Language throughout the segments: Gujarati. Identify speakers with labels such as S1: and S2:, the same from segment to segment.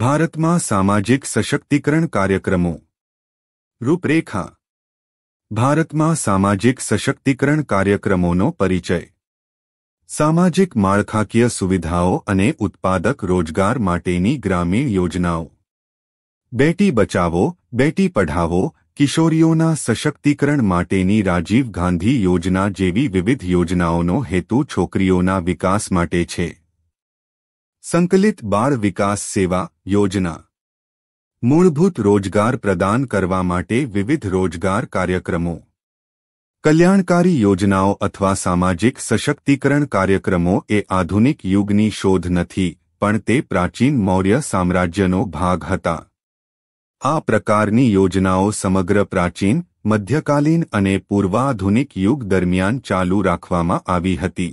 S1: ભારતમાં સામાજિક સશક્તિકરણ કાર્યક્રમો રૂપરેખા ભારતમાં સામાજિક સશક્તિકરણ કાર્યક્રમોનો પરિચય સામાજિક માળખાકીય સુવિધાઓ અને ઉત્પાદક રોજગાર માટેની ગ્રામીણ યોજનાઓ બેટી બચાવો બેટી પઢાવો કિશોરીઓના સશક્તિકરણ માટેની રાજીવ ગાંધી યોજના જેવી વિવિધ યોજનાઓનો હેતુ છોકરીઓના વિકાસ માટે છે સંકલિત બાળ વિકાસ સેવા યોજના મૂળભૂત રોજગાર પ્રદાન કરવા માટે વિવિધ રોજગાર કાર્યક્રમો કલ્યાણકારી યોજનાઓ અથવા સામાજિક સશક્તિકરણ કાર્યક્રમો એ આધુનિક યુગની શોધ નથી પણ તે પ્રાચીન મૌર્ય સામ્રાજ્યનો ભાગ હતા આ પ્રકારની યોજનાઓ સમગ્ર પ્રાચીન મધ્યકાલીન અને પૂર્વાધુનિક યુગ દરમિયાન ચાલુ રાખવામાં આવી હતી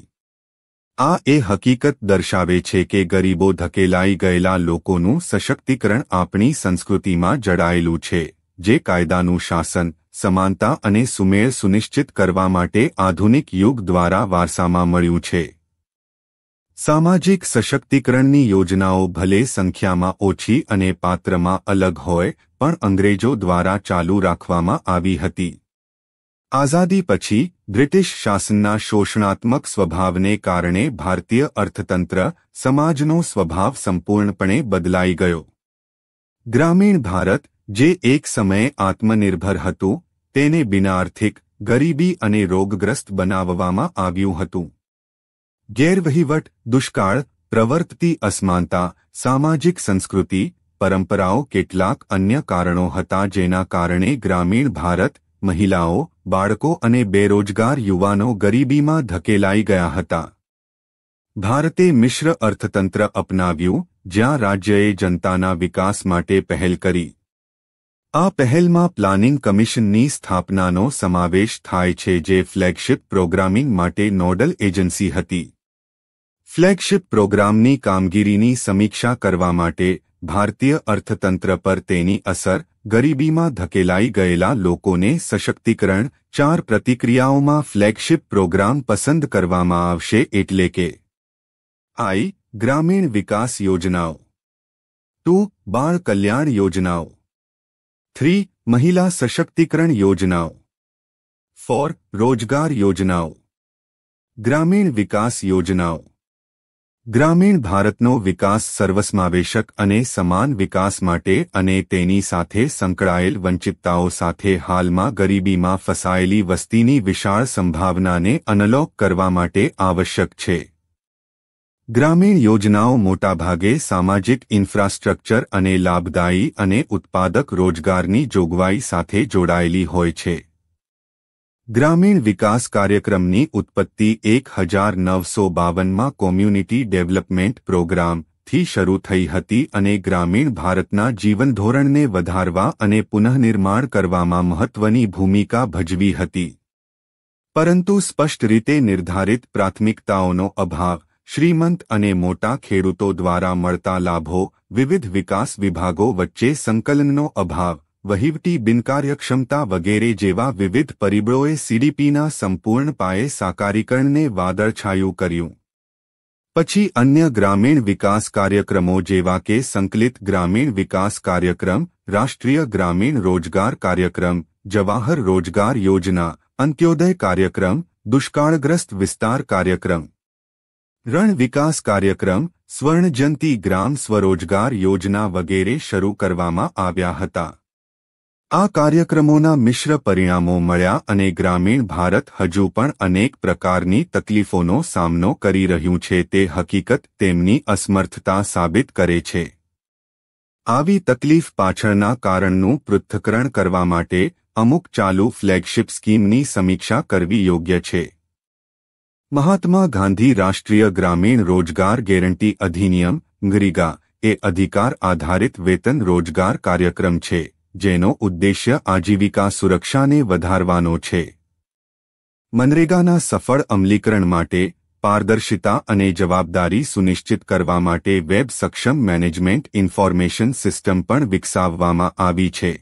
S1: આ એ હકીકત દર્શાવે છે કે ગરીબો ધકેલાઈ ગયેલા લોકોનું સશક્તિકરણ આપણી સંસ્કૃતિમાં જડાયેલું છે જે કાયદાનું શાસન સમાનતા અને સુમેળ સુનિશ્ચિત કરવા માટે આધુનિક યુગ દ્વારા વારસામાં મળ્યું છે સામાજિક સશક્તિકરણની યોજનાઓ ભલે સંખ્યામાં ઓછી અને પાત્રમાં અલગ હોય પણ અંગ્રેજો દ્વારા ચાલુ રાખવામાં આવી હતી આઝાદી પછી બ્રિટિશ શાસનના શોષણાત્મક સ્વભાવને કારણે ભારતીય અર્થતંત્ર સમાજનો સ્વભાવ સંપૂર્ણપણે બદલાઈ ગયો ગ્રામીણ ભારત જે એક સમયે આત્મનિર્ભર હતું તેને બિનાર્થિક ગરીબી અને રોગગ્રસ્ત બનાવવામાં આવ્યું હતું ગેરવહીવટ દુષ્કાળ પ્રવર્તતી અસમાનતા સામાજિક સંસ્કૃતિ પરંપરાઓ કેટલાક અન્ય કારણો હતા જેના કારણે ગ્રામીણ ભારત મહિલાઓ બાળકો અને બેરોજગાર યુવાનો ગરીબીમાં ધકેલાઈ ગયા હતા ભારતે મિશ્ર અર્થતંત્ર અપનાવ્યું જ્યાં રાજ્યએ જનતાના વિકાસ માટે પહેલ કરી આ પહેલમાં પ્લાનિંગ કમિશનની સ્થાપનાનો સમાવેશ થાય છે જે ફ્લેગશિપ પ્રોગ્રામિંગ માટે નોડલ એજન્સી હતી ફ્લેગશિપ પ્રોગ્રામની કામગીરીની સમીક્ષા કરવા માટે भारतीय अर्थतंत्र पर तेनी असर गरीबी में धकेलाई गयेला ने सशक्तिकरण चार प्रतिक्रियाओं में फ्लेगशीप प्रोग्राम पसंद कर आई ग्रामीण विकास योजनाओं टू बाल कल्याण योजनाओ थ्री महिला सशक्तिकरण योजनाओं फोर रोजगार योजनाओ ग्रामीण विकास योजनाओं ગ્રામીણ ભારતનો વિકાસ સર્વસમાવેશક અને સમાન વિકાસ માટે અને તેની સાથે સંકળાયેલ વંચિતતાઓ સાથે હાલમાં ગરીબીમાં ફસાયેલી વસ્તીની વિશાળ સંભાવનાને અનલોક કરવા માટે આવશ્યક છે ગ્રામીણ યોજનાઓ મોટાભાગે સામાજિક ઇન્ફ્રાસ્ટ્રક્ચર અને લાભદાયી અને ઉત્પાદક રોજગારની જોગવાઈ સાથે જોડાયેલી હોય છે ગ્રામીણ વિકાસ કાર્યક્રમની ઉત્પત્તિ એક હજાર નવસો બાવનમાં કોમ્યુનિટી ડેવલપમેન્ટ પ્રોગ્રામથી શરૂ થઈ હતી અને ગ્રામીણ ભારતના જીવનધોરણને વધારવા અને પુનઃનિર્માણ કરવામાં મહત્વની ભૂમિકા ભજવી હતી પરંતુ સ્પષ્ટ રીતે નિર્ધારિત પ્રાથમિકતાઓનો અભાવ શ્રીમંત અને મોટા ખેડૂતો દ્વારા મળતા લાભો વિવિધ વિકાસ વિભાગો વચ્ચે સંકલનનો અભાવ વહીવટી બિનકાર્યક્ષમતા વગેરે જેવા વિવિધ પરિબળોએ સીડીપીના સંપૂર્ણ પાયે સાકારીકરણને વાદળછાયું કર્યું પછી અન્ય ગ્રામીણ વિકાસ કાર્યક્રમો જેવા કે સંકલિત ગ્રામીણ વિકાસ કાર્યક્રમ રાષ્ટ્રીય ગ્રામીણ રોજગાર કાર્યક્રમ જવાહર રોજગાર યોજના અંત્યોદય કાર્યક્રમ દુષ્કાળગ્રસ્ત વિસ્તાર કાર્યક્રમ રણ વિકાસ કાર્યક્રમ સ્વર્ણજંતી ગ્રામ સ્વરોજગાર યોજના વગેરે શરૂ કરવામાં આવ્યા હતા આ કાર્યક્રમોના મિશ્ર પરિણામો મળ્યા અને ગ્રામીણ ભારત હજુ પણ અનેક પ્રકારની તકલીફોનો સામનો કરી રહ્યું છે તે હકીકત તેમની અસમર્થતા સાબિત કરે છે આવી તકલીફ પાછળના કારણનું પૃથ્થકરણ કરવા માટે અમુક ચાલુ ફ્લેગશિપ સ્કીમની સમીક્ષા કરવી યોગ્ય છે મહાત્મા ગાંધી રાષ્ટ્રીય ગ્રામીણ રોજગાર ગેરંટી અધિનિયમ ગ્રીગા એ અધિકાર આધારિત વેતન રોજગાર કાર્યક્રમ છે જેનો ઉદ્દેશ્ય આજીવિકા સુરક્ષાને વધારવાનો છે મનરેગાના સફળ અમલીકરણ માટે પારદર્શિતા અને જવાબદારી સુનિશ્ચિત કરવા માટે વેબ સક્ષમ મેનેજમેન્ટ ઇન્ફોર્મેશન સિસ્ટમ પણ વિકસાવવામાં આવી છે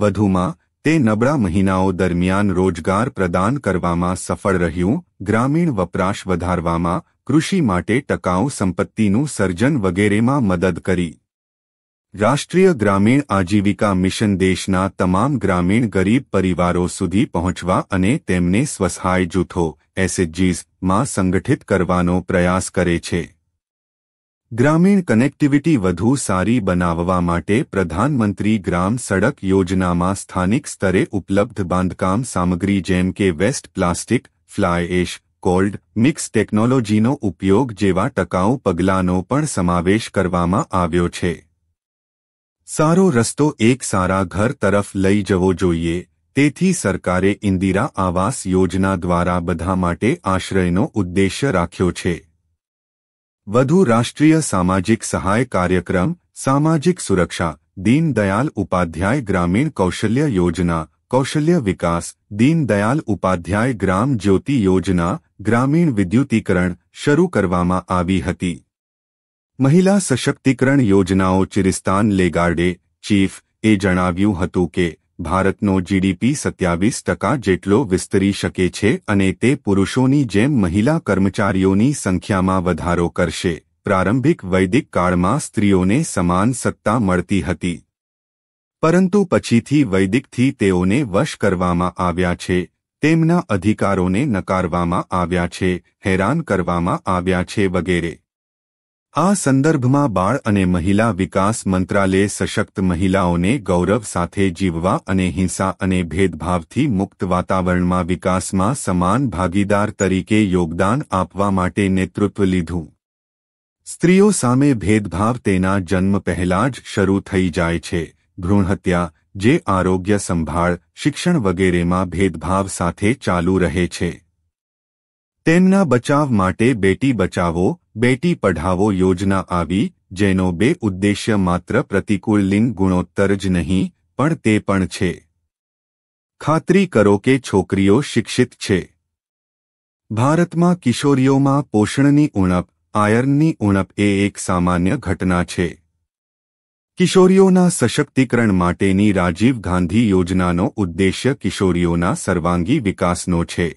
S1: વધુમાં તે નબળા મહિનાઓ દરમિયાન રોજગાર પ્રદાન કરવામાં સફળ રહ્યું ગ્રામીણ વપરાશ વધારવામાં કૃષિ માટે ટકાઉ સંપત્તિનું સર્જન વગેરેમાં મદદ કરી રાષ્ટ્રીય ગ્રામીણ આજીવિકા મિશન દેશના તમામ ગ્રામીણ ગરીબ પરિવારો સુધી પહોંચવા અને તેમને સ્વસહાય જૂથો એસએચજીસમાં સંગઠિત કરવાનો પ્રયાસ કરે છે ગ્રામીણ કનેક્ટિવિટી વધુ સારી બનાવવા માટે પ્રધાનમંત્રી ગ્રામ સડક યોજનામાં સ્થાનિક સ્તરે ઉપલબ્ધ બાંધકામ સામગ્રી જેમ કે waste plastic fly ash cold mix ટેકનોલોજીનો ઉપયોગ જેવા ટકાઉ પગલાંનો પણ સમાવેશ કરવામાં આવ્યો છે સારો રસ્તો એક સારા ઘર તરફ લઈ જવો જોઈએ તેથી સરકારે ઇન્દિરા આવાસ યોજના દ્વારા બધા માટે આશ્રયનો ઉદ્દેશ્ય રાખ્યો છે વધુ રાષ્ટ્રીય સામાજિક સહાય કાર્યક્રમ સામાજિક સુરક્ષા દીનદયાલ ઉપાધ્યાય ગ્રામીણ કૌશલ્ય યોજના કૌશલ્ય વિકાસ દીનદયાલ ઉપાધ્યાય ગ્રામ જ્યોતિ યોજના ગ્રામીણ વિદ્યુતીકરણ શરૂ કરવામાં આવી હતી મહિલા સશક્તિકરણ યોજનાઓ ચિરિસ્તાન લેગાર્ડે ચીફ એ જણાવ્યું હતું કે ભારતનો જીડીપી સત્યાવીસ ટકા જેટલો વિસ્તરી શકે છે અને તે પુરુષોની જેમ મહિલા કર્મચારીઓની સંખ્યામાં વધારો કરશે પ્રારંભિક વૈદિક કાળમાં સ્ત્રીઓને સમાન સત્તા મળતી હતી પરંતુ પછીથી વૈદિકથી તેઓને વશ કરવામાં આવ્યા છે તેમના અધિકારોને નકારવામાં આવ્યા છે હેરાન કરવામાં આવ્યા છે વગેરે આ સંદર્ભમાં બાળ અને મહિલા વિકાસ મંત્રાલયે સશક્ત મહિલાઓને ગૌરવ સાથે જીવવા અને હિંસા અને ભેદભાવથી મુક્ત વાતાવરણમાં વિકાસમાં સમાન ભાગીદાર તરીકે યોગદાન આપવા માટે નેતૃત્વ લીધું સ્ત્રીઓ સામે ભેદભાવ તેના જન્મ પહેલાં જ શરૂ થઈ જાય છે ભ્રૂણહત્યા જે આરોગ્ય સંભાળ શિક્ષણ વગેરેમાં ભેદભાવ સાથે ચાલુ રહે છે તેમના બચાવ માટે બેટી બચાવો બેટી પઢાવો યોજના આવી જેનો બે ઉદ્દેશ્ય માત્ર પ્રતિકૂળ લિંગ ગુણોત્તર જ નહીં પણ તે પણ છે ખાતરી કરો કે છોકરીઓ શિક્ષિત છે ભારતમાં કિશોરીઓમાં પોષણની ઉણપ આયર્નની ઉણપ એ એક સામાન્ય ઘટના છે કિશોરીઓના સશક્તિકરણ માટેની રાજીવ ગાંધી યોજનાનો ઉદ્દેશ્ય કિશોરીઓના સર્વાંગી વિકાસનો છે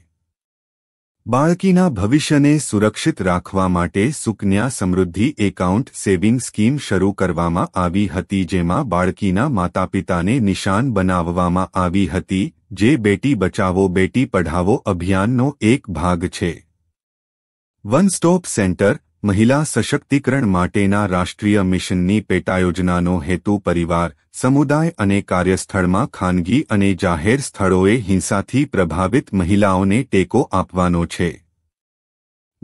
S1: બાળકીના ભવિષ્યને સુરક્ષિત રાખવા માટે સુકન્યા સમૃદ્ધિ એકાઉન્ટ સેવિંગ સ્કીમ શરૂ કરવામાં આવી હતી જેમાં બાળકીના માતાપિતાને નિશાન બનાવવામાં આવી હતી જે બેટી બચાવો બેટી પઢાવો અભિયાનનો એક ભાગ છે વન સ્ટોપ સેન્ટર મહિલા સશક્તિકરણ માટેના રાષ્ટ્રીય મિશનની પેટાયોજનાનો હેતુ પરિવાર સમુદાય અને કાર્યસ્થળમાં ખાનગી અને જાહેર સ્થળોએ હિંસાથી પ્રભાવિત મહિલાઓને ટેકો આપવાનો છે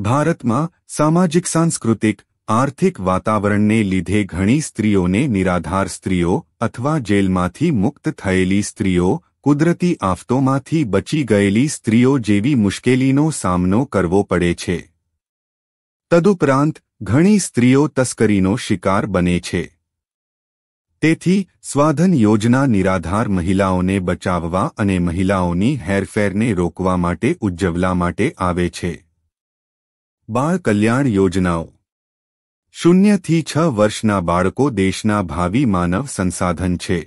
S1: ભારતમાં સામાજિક સાંસ્કૃતિક આર્થિક વાતાવરણને લીધે ઘણી સ્ત્રીઓને નિરાધાર સ્ત્રીઓ અથવા જેલમાંથી મુક્ત થયેલી સ્ત્રીઓ કુદરતી આફતોમાંથી બચી ગયેલી સ્ત્રીઓ જેવી મુશ્કેલીનો સામનો કરવો પડે છે તદુપરાંત ઘણી સ્ત્રીઓ તસ્કરીનો શિકાર બને છે તેથી સ્વાધન યોજના નિરાધાર મહિલાઓને બચાવવા અને મહિલાઓની હેરફેરને રોકવા માટે ઉજ્જવલા માટે આવે છે બાળ કલ્યાણ યોજનાઓ શૂન્યથી છ વર્ષના બાળકો દેશના ભાવિ માનવ સંસાધન છે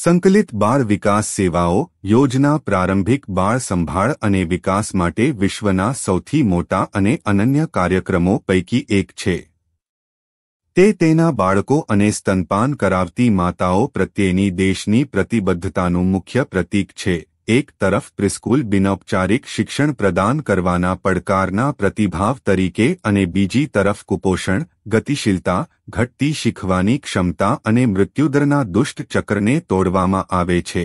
S1: સંકલિત બાળ વિકાસ સેવાઓ યોજના પ્રારંભિક બાળ સંભાળ અને વિકાસ માટે વિશ્વના સૌથી મોટા અને અનન્ય કાર્યક્રમો પૈકી એક છે તે તેના બાળકો અને સ્તનપાન કરાવતી માતાઓ પ્રત્યેની દેશની પ્રતિબદ્ધતાનું મુખ્ય પ્રતીક છે એક તરફ પ્રિસ્કૂલ બિનૌપચારિક શિક્ષણ પ્રદાન કરવાના પડકારના પ્રતિભાવ તરીકે અને બીજી તરફ કુપોષણ ગતિશીલતા ઘટતી શીખવાની ક્ષમતા અને મૃત્યુદરના દુષ્ટ ચક્રને તોડવામાં આવે છે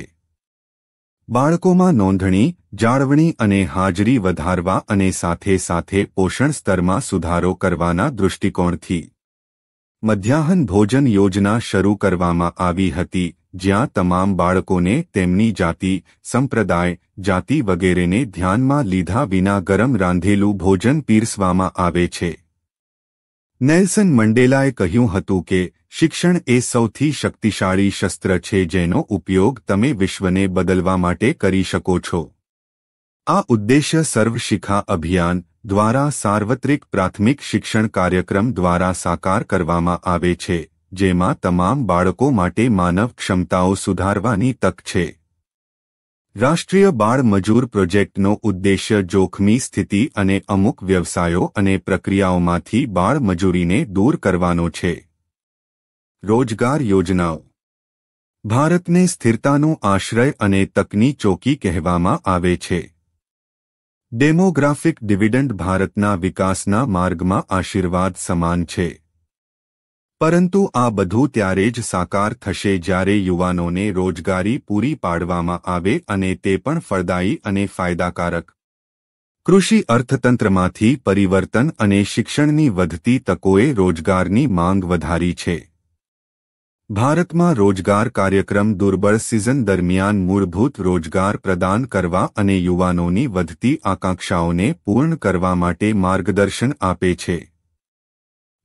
S1: બાળકોમાં નોંધણી જાળવણી અને હાજરી વધારવા અને સાથે સાથે પોષણ સ્તરમાં સુધારો કરવાના દૃષ્ટિકોણથી મધ્યાહન ભોજન યોજના શરૂ કરવામાં આવી હતી જ્યાં તમામ બાળકોને તેમની જાતિ સંપ્રદાય જાતિ વગેરેને ધ્યાનમાં લીધા વિના ગરમ રાંધેલું ભોજન પીરસવામાં આવે છે નેલ્સન મંડેલાએ કહ્યું હતું કે શિક્ષણ એ સૌથી શક્તિશાળી શસ્ત્ર છે જેનો ઉપયોગ તમે વિશ્વને બદલવા માટે કરી શકો છો આ ઉદ્દેશ્ય સર્વશિખા અભિયાન દ્વારા સાર્વત્રિક પ્રાથમિક શિક્ષણ કાર્યક્રમ દ્વારા સાકાર કરવામાં આવે છે જેમાં તમામ બાળકો માટે માનવ ક્ષમતાઓ સુધારવાની તક છે રાષ્ટ્રીય બાળ મજૂર પ્રોજેક્ટનો ઉદ્દેશ્ય જોખમી સ્થિતિ અને અમુક વ્યવસાયો અને પ્રક્રિયાઓમાંથી બાળ મજૂરીને દૂર કરવાનો છે રોજગાર યોજનાઓ ભારતને સ્થિરતાનો આશ્રય અને તકની ચોકી કહેવામાં આવે છે ડેમોગ્રાફિક ડિવિડન્ડ ભારતના વિકાસના માર્ગમાં આશીર્વાદ સમાન છે પરંતુ આ બધું ત્યારે જ સાકાર થશે જ્યારે યુવાનોને રોજગારી પૂરી પાડવામાં આવે અને તે પણ ફળદાયી અને ફાયદાકારક કૃષિ અર્થતંત્રમાંથી પરિવર્તન અને શિક્ષણની વધતી તકોએ રોજગારની માંગ વધારી છે ભારતમાં રોજગાર કાર્યક્રમ દુર્બળ સિઝન દરમિયાન મૂળભૂત રોજગાર પ્રદાન કરવા અને યુવાનોની વધતી આકાંક્ષાઓને પૂર્ણ કરવા માટે માર્ગદર્શન આપે છે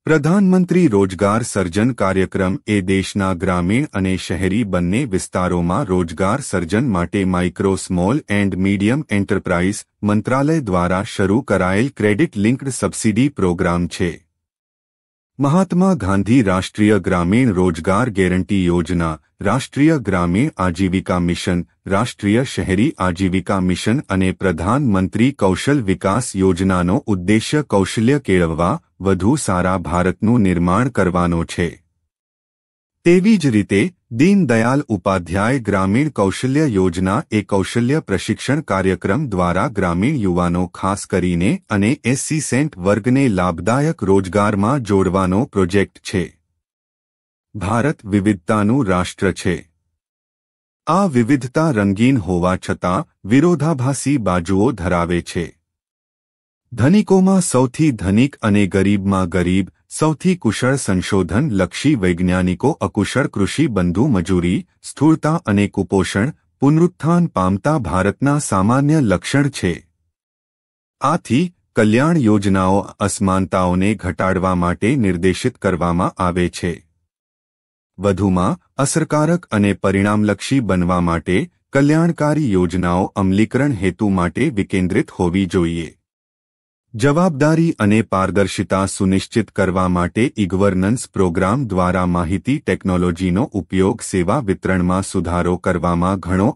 S1: પ્રધાનમંત્રી રોજગાર સર્જન કાર્યક્રમ એ દેશના ગ્રામીણ અને શહેરી બંને વિસ્તારોમાં રોજગાર સર્જન માટે micro small and medium enterprise મંત્રાલય દ્વારા શરૂ કરાયેલ ક્રેડિટ લિંક્ડ સબસિડી પ્રોગ્રામ છે મહાત્મા ગાંધી રાષ્ટ્રીય ગ્રામીણ રોજગાર ગેરંટી યોજના રાષ્ટ્રીય ગ્રામીણ આજીવિકા મિશન રાષ્ટ્રીય શહેરી આજીવિકા મિશન અને પ્રધાનમંત્રી કૌશલ વિકાસ યોજનાનો ઉદ્દેશ્ય કૌશલ્ય કેળવવા વધુ સારા ભારતનું નિર્માણ કરવાનો છે તેવી જ રીતે દીનદયાલ ઉપાધ્યાય ગ્રામીણ કૌશલ્ય યોજના એ કૌશલ્ય પ્રશિક્ષણ કાર્યક્રમ દ્વારા ગ્રામીણ યુવાનો ખાસ કરીને અને એસસી સેન્ટ વર્ગને લાભદાયક રોજગારમાં જોડવાનો પ્રોજેક્ટ છે ભારત વિવિધતાનું રાષ્ટ્ર છે આ વિવિધતા રંગીન હોવા છતાં વિરોધાભાસી બાજુઓ ધરાવે છે ધનિકોમાં સૌથી ધનિક અને ગરીબમાં ગરીબ સૌથી કુશળ સંશોધન લક્ષી વૈજ્ઞાનિકો અકુશળ કૃષિ બંધુ મજૂરી સ્થૂળતા અને કુપોષણ પુનરુત્થાન પામતા ભારતના સામાન્ય લક્ષણ છે આથી કલ્યાણ યોજનાઓ અસમાનતાઓને ઘટાડવા માટે નિર્દેશિત કરવામાં આવે છે વધુમાં અસરકારક અને પરિણામલક્ષી બનવા માટે કલ્યાણકારી યોજનાઓ અમલીકરણ હેતુ માટે વિકેન્દ્રિત હોવી જોઈએ જવાબદારી અને પારદર્શિતા સુનિશ્ચિત કરવા માટે ઇગવર્નન્સ પ્રોગ્રામ દ્વારા માહિતી ટેકનોલોજીનો ઉપયોગ સેવા વિતરણમાં સુધારો કરવામાં ઘણો